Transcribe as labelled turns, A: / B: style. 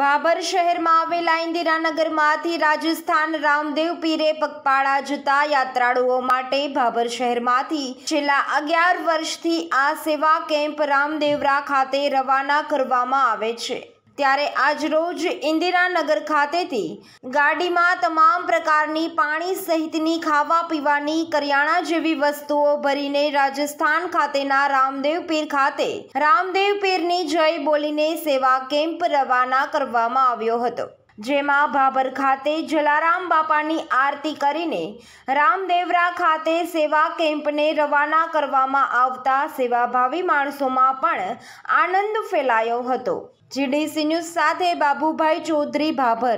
A: બાબર શહેરમાં આવેલા ઇન્દિરાનગરમાંથી રાજસ્થાન રામદેવ પીરે પગપાળા જતા યાત્રાળુઓ માટે બાબર શહેરમાંથી છેલ્લા અગિયાર વર્ષથી આ સેવા કેમ્પ રામદેવરા ખાતે રવાના કરવામાં આવે છે ત્યારે આજરોજ ઇન્દિરાનગર ખાતેથી ગાડીમાં તમામ પ્રકારની પાણી સહિતની ખાવા પીવાની કરિયાણા જેવી વસ્તુઓ ભરીને રાજસ્થાન ખાતેના રામદેવપીર ખાતે રામદેવપીરની જય બોલીને સેવા કેમ્પ રવાના કરવામાં આવ્યો હતો જેમાં ભાભર ખાતે જલારામ બાપાની આરતી કરીને રામદેવરા ખાતે સેવા કેમ્પને રવાના કરવામાં આવતા સેવાભાવી માણસોમાં પણ આનંદ ફેલાયો હતો જીડીસી ન્યૂઝ સાથે બાબુભાઈ ચૌધરી ભાભર